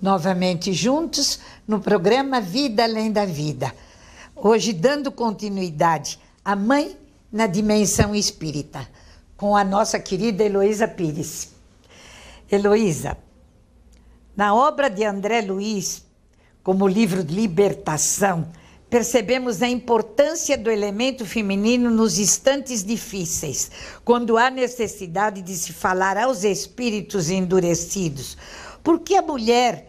novamente juntos no programa Vida Além da Vida. Hoje, dando continuidade à mãe na dimensão espírita, com a nossa querida Heloísa Pires. Heloísa, na obra de André Luiz, como o livro Libertação, percebemos a importância do elemento feminino nos instantes difíceis, quando há necessidade de se falar aos espíritos endurecidos por que a mulher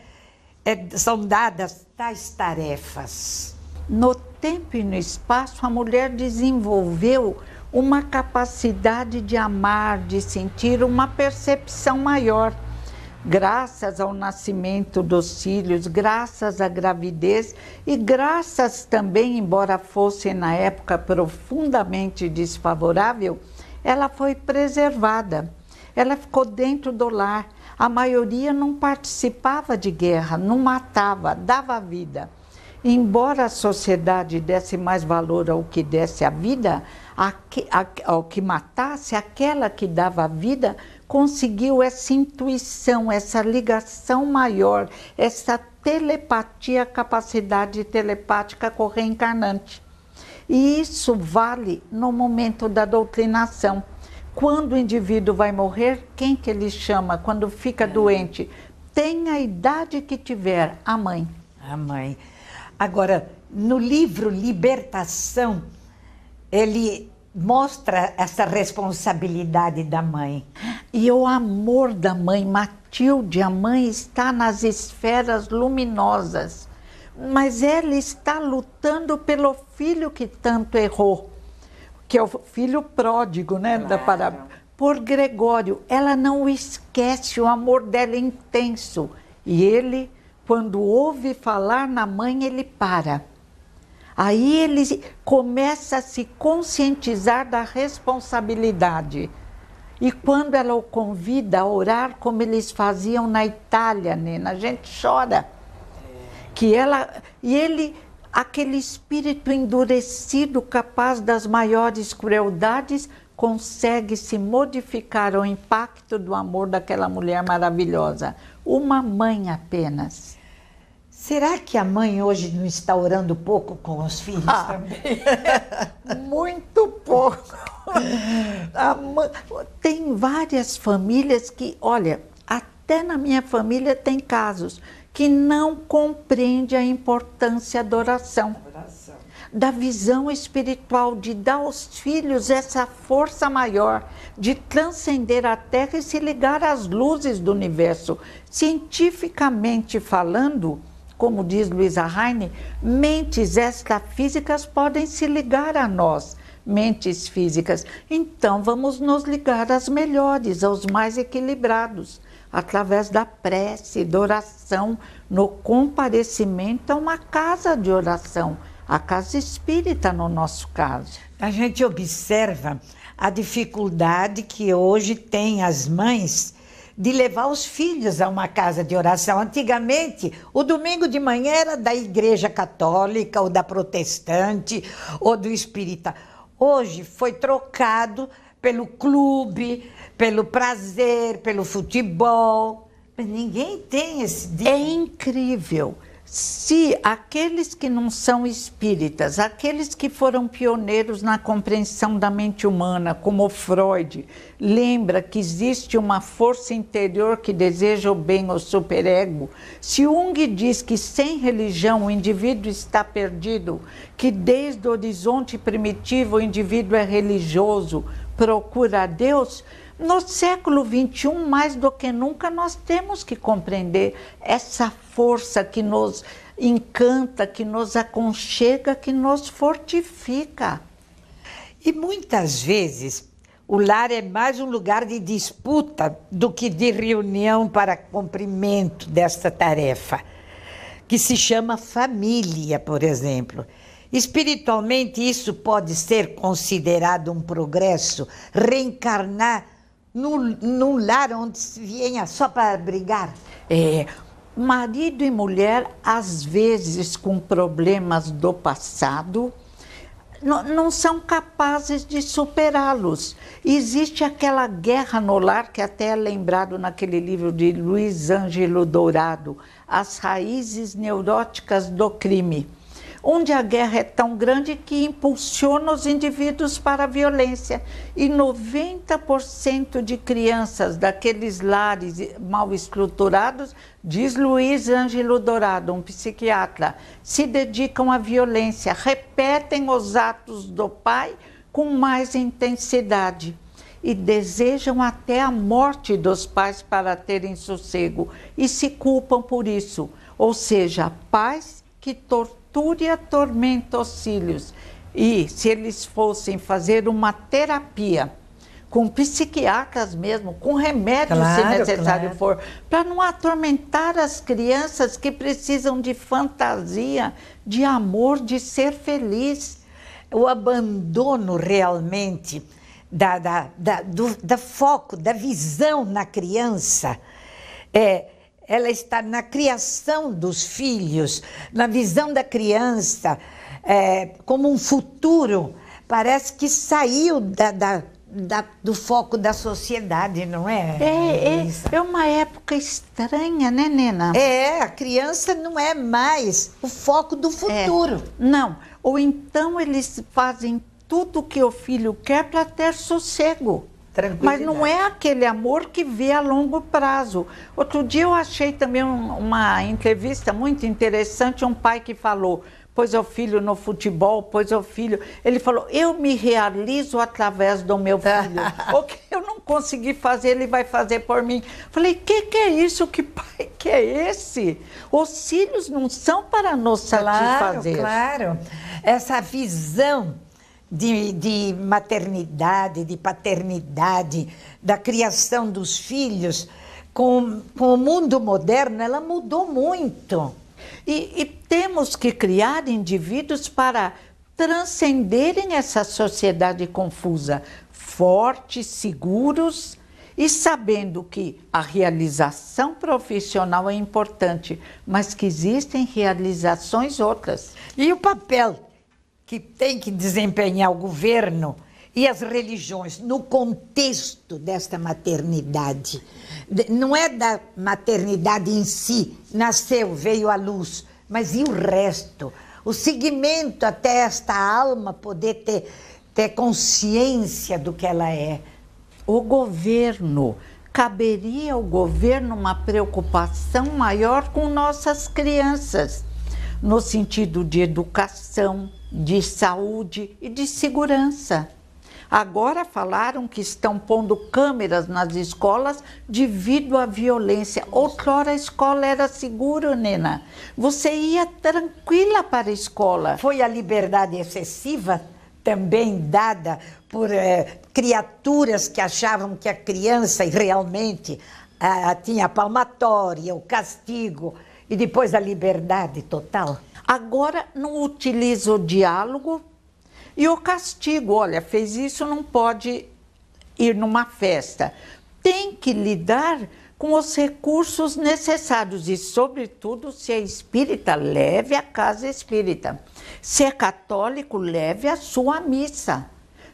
é, são dadas tais tarefas? No tempo e no espaço, a mulher desenvolveu uma capacidade de amar, de sentir uma percepção maior. Graças ao nascimento dos filhos, graças à gravidez e graças também, embora fosse na época profundamente desfavorável, ela foi preservada. Ela ficou dentro do lar a maioria não participava de guerra, não matava, dava vida. Embora a sociedade desse mais valor ao que desse a vida, a que, a, ao que matasse, aquela que dava a vida conseguiu essa intuição, essa ligação maior, essa telepatia, capacidade telepática correencarnante. E isso vale no momento da doutrinação. Quando o indivíduo vai morrer, quem que ele chama quando fica é. doente? Tem a idade que tiver, a mãe. A mãe. Agora, no livro Libertação, ele mostra essa responsabilidade da mãe. E o amor da mãe, Matilde, a mãe está nas esferas luminosas, mas ela está lutando pelo filho que tanto errou que é o filho pródigo, né, claro. da Pará, por Gregório. Ela não esquece o amor dela intenso. E ele, quando ouve falar na mãe, ele para. Aí ele começa a se conscientizar da responsabilidade. E quando ela o convida a orar, como eles faziam na Itália, Nena, a gente chora. É. Que ela e ele aquele espírito endurecido, capaz das maiores crueldades, consegue se modificar ao impacto do amor daquela mulher maravilhosa. Uma mãe apenas. Será que a mãe hoje não está orando pouco com os filhos ah, também? Muito pouco. Mãe, tem várias famílias que, olha, até na minha família tem casos que não compreende a importância da oração, oração, da visão espiritual, de dar aos filhos essa força maior de transcender a terra e se ligar às luzes do universo. Cientificamente falando, como diz Luisa Heine, mentes extrafísicas podem se ligar a nós, mentes físicas. Então vamos nos ligar às melhores, aos mais equilibrados através da prece, da oração, no comparecimento a uma casa de oração, a casa espírita, no nosso caso. A gente observa a dificuldade que hoje tem as mães de levar os filhos a uma casa de oração. Antigamente, o domingo de manhã era da igreja católica, ou da protestante, ou do espírita. Hoje foi trocado pelo clube, pelo prazer, pelo futebol. Mas ninguém tem esse. É incrível. Se aqueles que não são espíritas, aqueles que foram pioneiros na compreensão da mente humana, como Freud, lembra que existe uma força interior que deseja o bem ao superego, se Jung diz que sem religião o indivíduo está perdido, que desde o horizonte primitivo o indivíduo é religioso, procura a Deus, no século XXI, mais do que nunca, nós temos que compreender essa força que nos encanta, que nos aconchega, que nos fortifica. E muitas vezes o lar é mais um lugar de disputa do que de reunião para cumprimento desta tarefa, que se chama família, por exemplo. Espiritualmente, isso pode ser considerado um progresso, reencarnar num, num lar onde se venha só para brigar. É, marido e mulher, às vezes com problemas do passado, não, não são capazes de superá-los. Existe aquela guerra no lar que até é lembrado naquele livro de Luiz Ângelo Dourado, As Raízes Neuróticas do Crime onde a guerra é tão grande que impulsiona os indivíduos para a violência. E 90% de crianças daqueles lares mal estruturados, diz Luiz Ângelo Dourado, um psiquiatra, se dedicam à violência, repetem os atos do pai com mais intensidade e desejam até a morte dos pais para terem sossego e se culpam por isso, ou seja, pais que torturam tortura atormenta os E se eles fossem fazer uma terapia com psiquiatras mesmo, com remédio claro, se necessário claro. for, para não atormentar as crianças que precisam de fantasia, de amor, de ser feliz. O abandono realmente da, da, da, do, da foco, da visão na criança é ela está na criação dos filhos, na visão da criança, é, como um futuro. Parece que saiu da, da, da, do foco da sociedade, não é? É, é? é, uma época estranha, né, Nena? É, a criança não é mais o foco do é, futuro. Não, ou então eles fazem tudo o que o filho quer para ter sossego. Mas não é aquele amor que vê a longo prazo. Outro dia eu achei também um, uma entrevista muito interessante, um pai que falou, pôs o filho no futebol, pôs o filho. Ele falou, eu me realizo através do meu filho. o que eu não consegui fazer, ele vai fazer por mim. Falei, que que é isso? Que pai que é esse? Os filhos não são para nos satisfazer. Claro, claro. Essa visão de, de maternidade, de paternidade, da criação dos filhos, com, com o mundo moderno, ela mudou muito. E, e temos que criar indivíduos para transcenderem essa sociedade confusa, fortes, seguros e sabendo que a realização profissional é importante, mas que existem realizações outras. E o papel que tem que desempenhar o governo e as religiões no contexto desta maternidade. Não é da maternidade em si, nasceu, veio à luz, mas e o resto? O segmento até esta alma poder ter, ter consciência do que ela é. O governo, caberia ao governo uma preocupação maior com nossas crianças no sentido de educação, de saúde e de segurança. Agora falaram que estão pondo câmeras nas escolas devido à violência. Outrora a escola era segura, Nena. Você ia tranquila para a escola. Foi a liberdade excessiva também dada por é, criaturas que achavam que a criança realmente ah, tinha a palmatória, o castigo, e depois a liberdade total. Agora não utiliza o diálogo e o castigo. Olha, fez isso, não pode ir numa festa. Tem que lidar com os recursos necessários e, sobretudo, se é espírita, leve a casa espírita. Se é católico, leve a sua missa.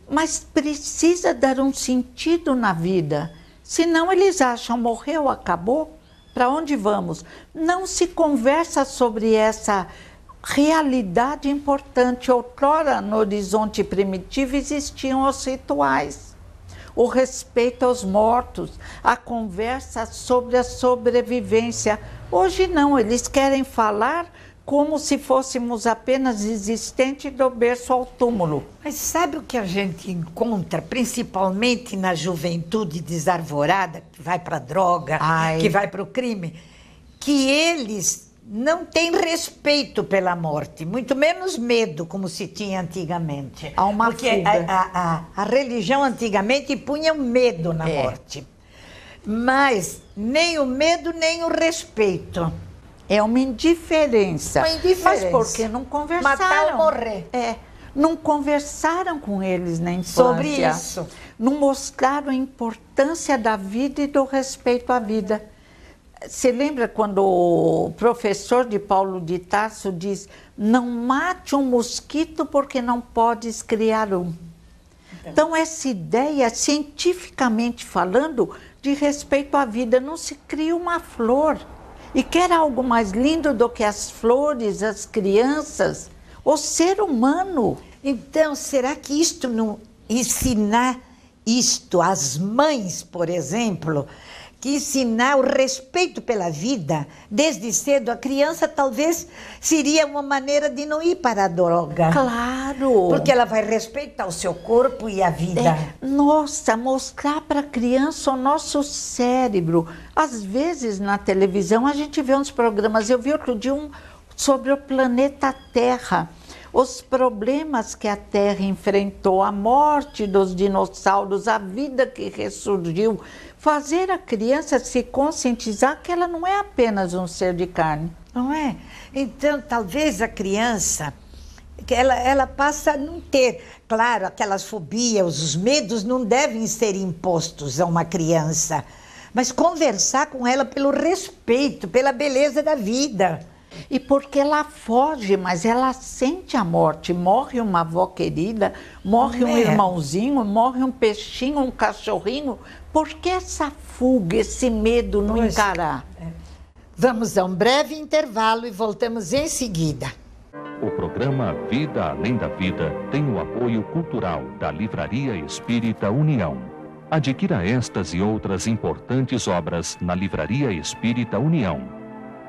Mas precisa dar um sentido na vida, senão eles acham morreu, acabou. Para onde vamos? Não se conversa sobre essa realidade importante. Outrora, no horizonte primitivo, existiam os rituais, o respeito aos mortos, a conversa sobre a sobrevivência. Hoje não, eles querem falar como se fôssemos apenas existentes do berço ao túmulo. Mas sabe o que a gente encontra, principalmente na juventude desarvorada, que vai para a droga, Ai. que vai para o crime? Que eles não têm respeito pela morte, muito menos medo, como se tinha antigamente. Há uma Porque fuga. A, a, a, religião antigamente punha o medo na é. morte. Mas nem o medo, nem o respeito. É uma indiferença. Uma indiferença. Mas porque não conversaram. Matar ou morrer. É. Não conversaram com eles na infância. Sobre isso. Não mostraram a importância da vida e do respeito à vida. Você lembra quando o professor de Paulo de Tarso diz: não mate um mosquito porque não podes criar um. Então, então essa ideia, cientificamente falando, de respeito à vida, não se cria uma flor e quer algo mais lindo do que as flores, as crianças, o ser humano. Então, será que isto não ensinar isto às mães, por exemplo, que ensinar o respeito pela vida desde cedo, a criança talvez seria uma maneira de não ir para a droga. Claro. Porque ela vai respeitar o seu corpo e a vida. É, nossa, mostrar para a criança o nosso cérebro. Às vezes na televisão a gente vê uns programas, eu vi outro dia um sobre o planeta Terra os problemas que a Terra enfrentou, a morte dos dinossauros, a vida que ressurgiu, fazer a criança se conscientizar que ela não é apenas um ser de carne. Não é? Então, talvez a criança ela, ela passa a não ter. Claro, aquelas fobias, os medos não devem ser impostos a uma criança, mas conversar com ela pelo respeito, pela beleza da vida. E porque ela foge, mas ela sente a morte. Morre uma avó querida, morre um é. irmãozinho, morre um peixinho, um cachorrinho. Por que essa fuga, esse medo não encarar? É. Vamos a um breve intervalo e voltamos em seguida. O programa Vida Além da Vida tem o apoio cultural da Livraria Espírita União. Adquira estas e outras importantes obras na Livraria Espírita União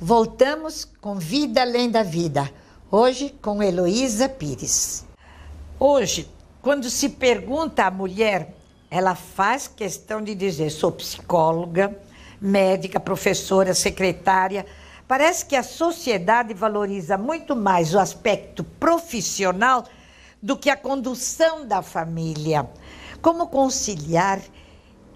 Voltamos com Vida Além da Vida, hoje com Heloísa Pires. Hoje, quando se pergunta à mulher, ela faz questão de dizer: sou psicóloga, médica, professora, secretária. Parece que a sociedade valoriza muito mais o aspecto profissional do que a condução da família. Como conciliar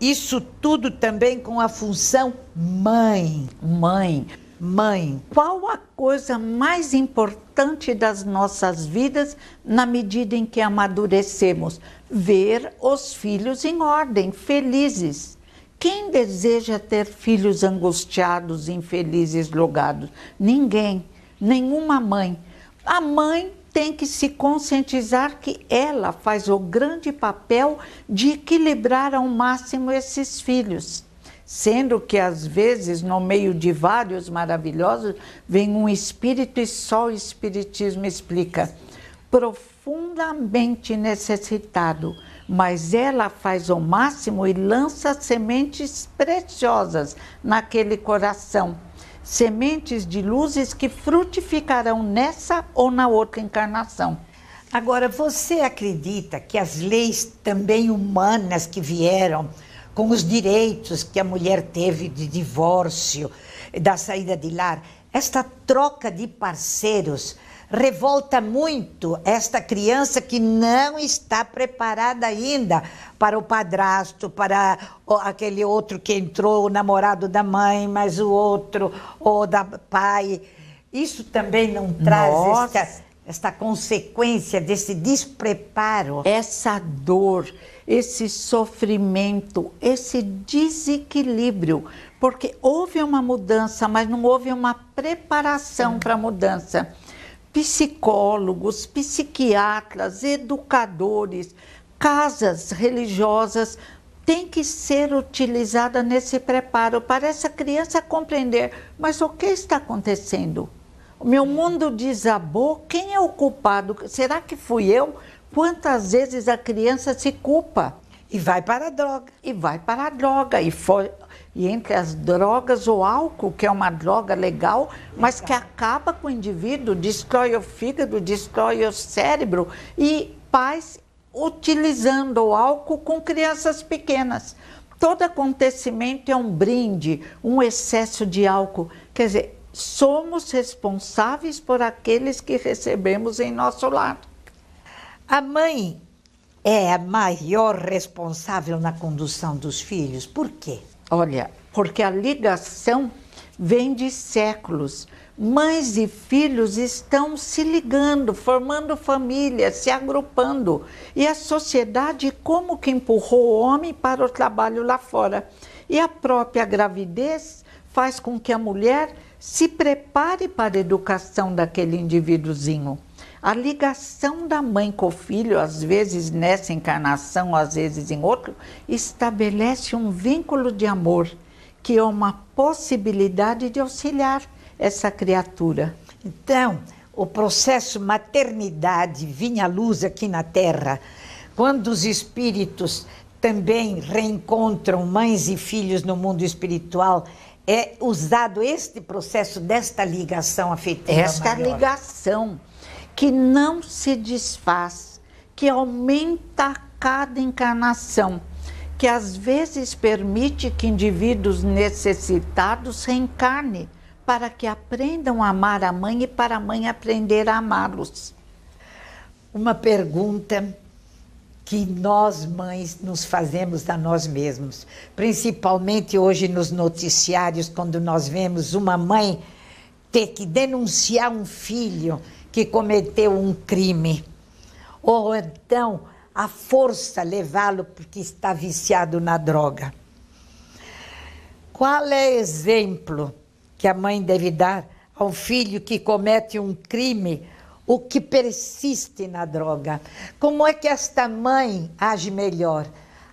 isso tudo também com a função mãe? Mãe Mãe, qual a coisa mais importante das nossas vidas na medida em que amadurecemos? Ver os filhos em ordem, felizes. Quem deseja ter filhos angustiados, infelizes, logados? Ninguém, nenhuma mãe. A mãe tem que se conscientizar que ela faz o grande papel de equilibrar ao máximo esses filhos sendo que às vezes no meio de vários maravilhosos vem um espírito e só o espiritismo explica. Profundamente necessitado, mas ela faz o máximo e lança sementes preciosas naquele coração. Sementes de luzes que frutificarão nessa ou na outra encarnação. Agora, você acredita que as leis também humanas que vieram com os direitos que a mulher teve de divórcio, da saída de lar. Esta troca de parceiros revolta muito esta criança que não está preparada ainda para o padrasto, para aquele outro que entrou, o namorado da mãe, mas o outro, ou da pai. Isso também não traz esta, esta consequência desse despreparo? Essa dor esse sofrimento, esse desequilíbrio, porque houve uma mudança, mas não houve uma preparação para a mudança. Psicólogos, psiquiatras, educadores, casas religiosas têm que ser utilizada nesse preparo para essa criança compreender, mas o que está acontecendo? O meu mundo desabou, quem é o culpado? Será que fui eu? Quantas vezes a criança se culpa? E vai para a droga. E vai para a droga. E, for, e entre as drogas, o álcool, que é uma droga legal, mas que acaba com o indivíduo, destrói o fígado, destrói o cérebro. E pais utilizando o álcool com crianças pequenas. Todo acontecimento é um brinde, um excesso de álcool. Quer dizer, somos responsáveis por aqueles que recebemos em nosso lado. A mãe é a maior responsável na condução dos filhos. Por quê? Olha, porque a ligação vem de séculos. Mães e filhos estão se ligando, formando família, se agrupando. E a sociedade, como que empurrou o homem para o trabalho lá fora. E a própria gravidez faz com que a mulher se prepare para a educação daquele indivíduozinho. A ligação da mãe com o filho, às vezes nessa encarnação, às vezes em outro, estabelece um vínculo de amor, que é uma possibilidade de auxiliar essa criatura. Então, o processo maternidade vinha à luz aqui na Terra, quando os espíritos também reencontram mães e filhos no mundo espiritual, é usado este processo desta ligação afetiva. Esta maior. ligação que não se desfaz, que aumenta a cada encarnação, que às vezes permite que indivíduos necessitados reencarnem para que aprendam a amar a mãe e para a mãe aprender a amá-los. Uma pergunta que nós mães nos fazemos a nós mesmos, principalmente hoje nos noticiários, quando nós vemos uma mãe ter que denunciar um filho que cometeu um crime, ou então a força levá-lo porque está viciado na droga. Qual é o exemplo que a mãe deve dar ao filho que comete um crime o que persiste na droga. Como é que esta mãe age melhor?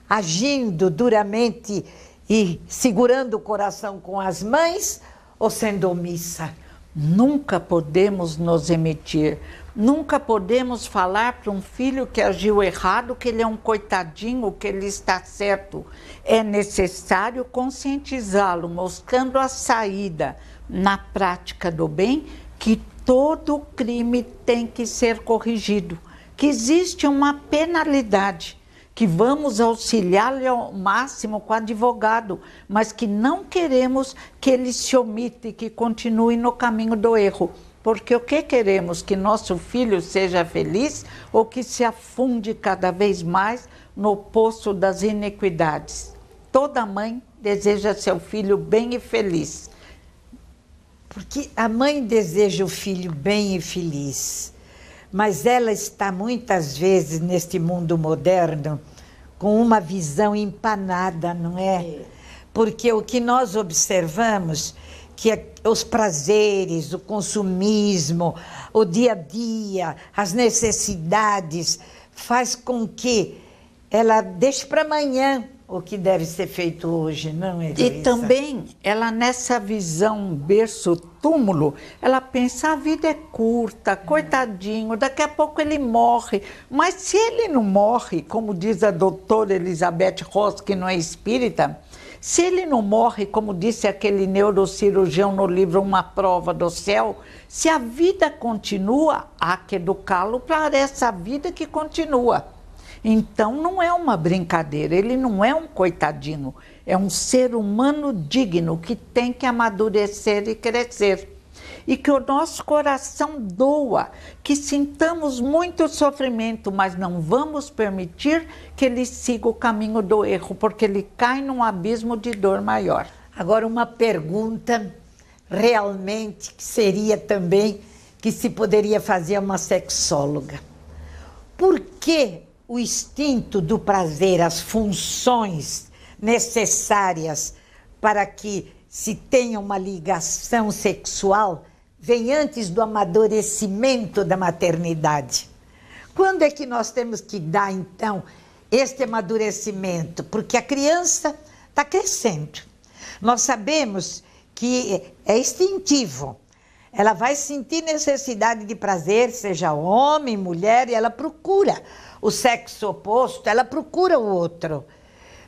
Agindo duramente e segurando o coração com as mães ou sendo omissa? Nunca podemos nos emitir, nunca podemos falar para um filho que agiu errado, que ele é um coitadinho, que ele está certo. É necessário conscientizá-lo, mostrando a saída na prática do bem, que todo crime tem que ser corrigido, que existe uma penalidade que vamos auxiliá-lo ao máximo com advogado, mas que não queremos que ele se omite, que continue no caminho do erro. Porque o que queremos? Que nosso filho seja feliz ou que se afunde cada vez mais no poço das iniquidades? Toda mãe deseja seu filho bem e feliz. Porque a mãe deseja o filho bem e feliz mas ela está muitas vezes neste mundo moderno com uma visão empanada, não é? é. Porque o que nós observamos que é os prazeres, o consumismo, o dia a dia, as necessidades faz com que ela deixe para amanhã o que deve ser feito hoje, não, Heloísa? E também, ela nessa visão berço-túmulo, ela pensa, a vida é curta, é. coitadinho, daqui a pouco ele morre. Mas se ele não morre, como diz a doutora Elizabeth Ross, que não é espírita, se ele não morre, como disse aquele neurocirurgião no livro Uma Prova do Céu, se a vida continua, há que educá-lo para essa vida que continua. Então não é uma brincadeira, ele não é um coitadinho, é um ser humano digno que tem que amadurecer e crescer. E que o nosso coração doa, que sintamos muito sofrimento, mas não vamos permitir que ele siga o caminho do erro, porque ele cai num abismo de dor maior. Agora, uma pergunta realmente que seria também que se poderia fazer a uma sexóloga. Por que o instinto do prazer, as funções necessárias para que se tenha uma ligação sexual, vem antes do amadurecimento da maternidade. Quando é que nós temos que dar, então, este amadurecimento? Porque a criança está crescendo. Nós sabemos que é instintivo. Ela vai sentir necessidade de prazer, seja homem, mulher, e ela procura o sexo oposto, ela procura o outro,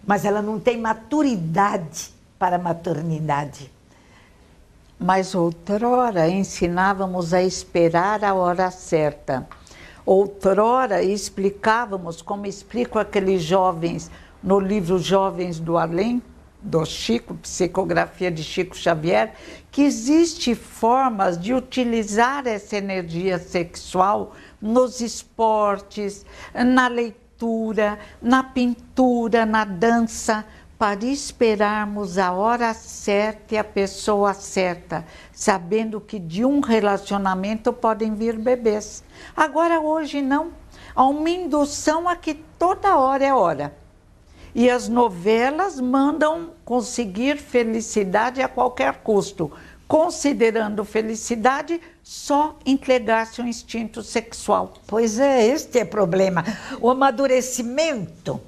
mas ela não tem maturidade para a maternidade. Mas outrora ensinávamos a esperar a hora certa. Outrora explicávamos, como explico aqueles jovens no livro Jovens do Além, do Chico, Psicografia de Chico Xavier, que existe formas de utilizar essa energia sexual nos esportes, na leitura, na pintura, na dança, para esperarmos a hora certa e a pessoa certa, sabendo que de um relacionamento podem vir bebês. Agora, hoje, não. Há uma indução a que toda hora é hora. E as novelas mandam conseguir felicidade a qualquer custo considerando felicidade só entregar-se ao instinto sexual. Pois é, este é o problema. O amadurecimento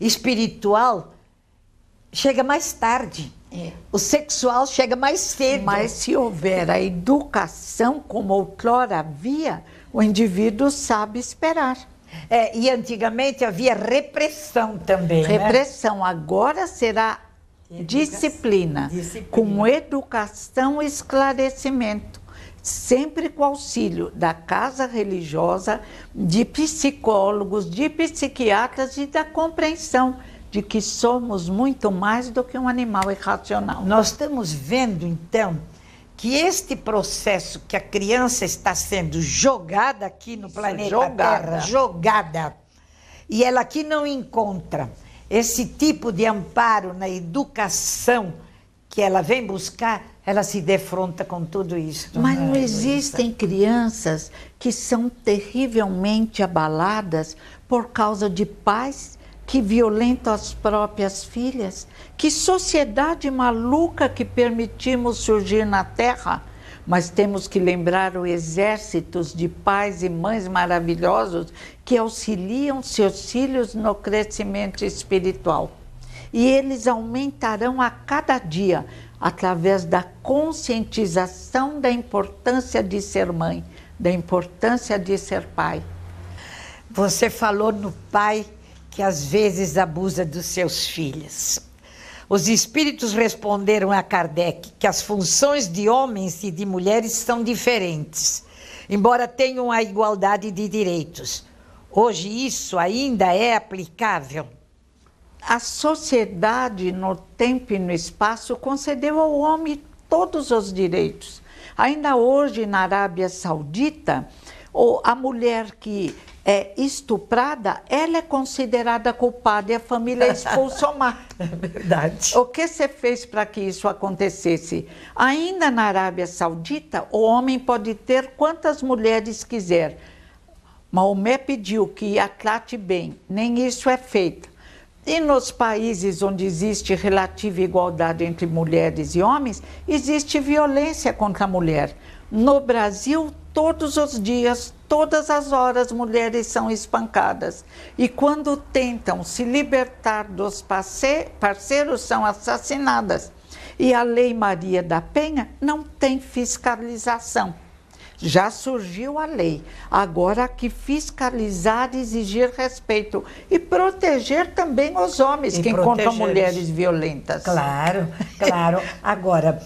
espiritual chega mais tarde. É. O sexual chega mais cedo. Mas se houver a educação como outrora havia, o indivíduo sabe esperar. É, e antigamente havia repressão também. Né? Repressão. Né? Agora será é disciplina, disciplina, com educação e esclarecimento, sempre com auxílio da casa religiosa, de psicólogos, de psiquiatras e da compreensão de que somos muito mais do que um animal irracional. Nós estamos vendo, então, que este processo que a criança está sendo jogada aqui no Isso, planeta jogada. Terra, jogada, e ela aqui não encontra esse tipo de amparo na educação que ela vem buscar, ela se defronta com tudo isso. Mas não é, é existem crianças que são terrivelmente abaladas por causa de pais que violentam as próprias filhas? Que sociedade maluca que permitimos surgir na Terra? mas temos que lembrar os exércitos de pais e mães maravilhosos que auxiliam seus filhos no crescimento espiritual. E eles aumentarão a cada dia através da conscientização da importância de ser mãe, da importância de ser pai. Você falou no pai que às vezes abusa dos seus filhos. Os espíritos responderam a Kardec que as funções de homens e de mulheres são diferentes, embora tenham a igualdade de direitos. Hoje isso ainda é aplicável? A sociedade no tempo e no espaço concedeu ao homem todos os direitos. Ainda hoje, na Arábia Saudita, a mulher que é estuprada, ela é considerada culpada e a família é expulsomada. é verdade. O que você fez para que isso acontecesse? Ainda na Arábia Saudita, o homem pode ter quantas mulheres quiser. Maomé pediu que a trate bem, nem isso é feito. E nos países onde existe relativa igualdade entre mulheres e homens, existe violência contra a mulher. No Brasil, todos os dias, todas as horas, mulheres são espancadas. E quando tentam se libertar dos parceiros, são assassinadas. E a Lei Maria da Penha não tem fiscalização. Já surgiu a lei. Agora há que fiscalizar, exigir respeito e proteger também os homens e que encontram mulheres violentas. Claro, claro. Agora,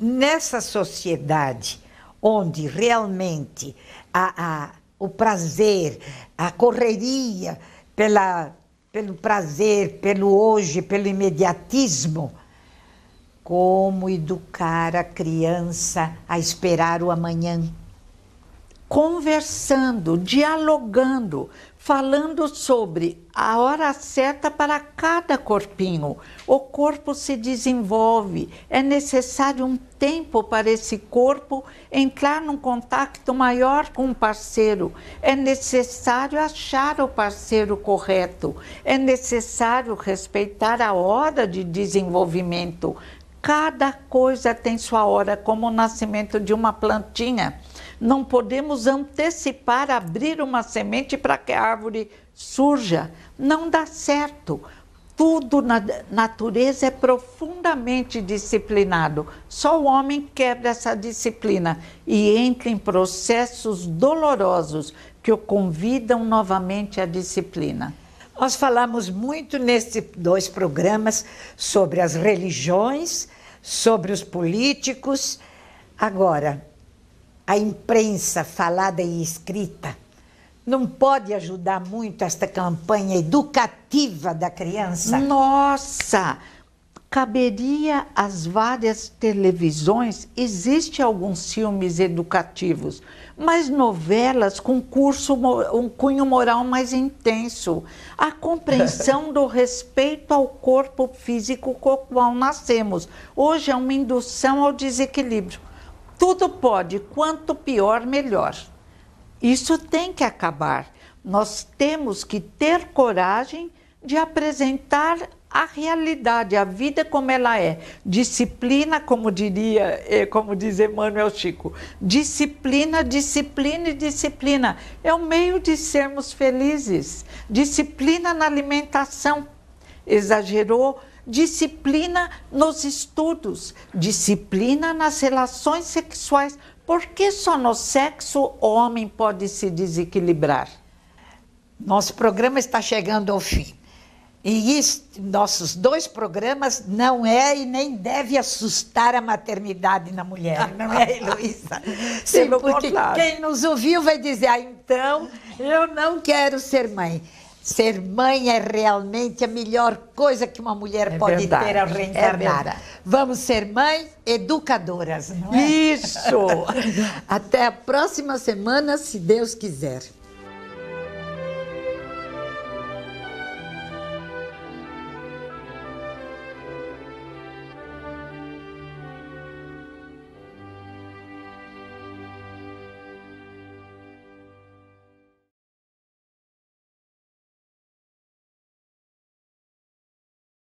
nessa sociedade onde realmente a, a, o prazer, a correria pela, pelo prazer, pelo hoje, pelo imediatismo, como educar a criança a esperar o amanhã? conversando, dialogando, falando sobre a hora certa para cada corpinho. O corpo se desenvolve, é necessário um tempo para esse corpo entrar num contato maior com o parceiro, é necessário achar o parceiro correto, é necessário respeitar a hora de desenvolvimento. Cada coisa tem sua hora, como o nascimento de uma plantinha não podemos antecipar abrir uma semente para que a árvore surja. Não dá certo. Tudo na natureza é profundamente disciplinado. Só o homem quebra essa disciplina e entra em processos dolorosos que o convidam novamente à disciplina. Nós falamos muito nesses dois programas sobre as religiões, sobre os políticos. Agora, a imprensa falada e escrita não pode ajudar muito esta campanha educativa da criança? Nossa! Caberia às várias televisões, existem alguns filmes educativos, mas novelas com curso, um cunho moral mais intenso. A compreensão do respeito ao corpo físico com o qual nascemos. Hoje é uma indução ao desequilíbrio. Tudo pode, quanto pior, melhor. Isso tem que acabar. Nós temos que ter coragem de apresentar a realidade, a vida como ela é. Disciplina, como diria, eh, como diz Emmanuel Chico, disciplina, disciplina e disciplina. É o meio de sermos felizes. Disciplina na alimentação. Exagerou, disciplina nos estudos, disciplina nas relações sexuais. Por que só no sexo o homem pode se desequilibrar? Nosso programa está chegando ao fim. E nossos dois programas não é e nem deve assustar a maternidade na mulher, não é, Heloísa? Sim, porque quem nos ouviu vai dizer, ah, então eu não quero ser mãe. Ser mãe é realmente a melhor coisa que uma mulher é pode verdade, ter ao reencarnar. É Vamos ser mãe educadoras, não é? Isso! Até a próxima semana, se Deus quiser.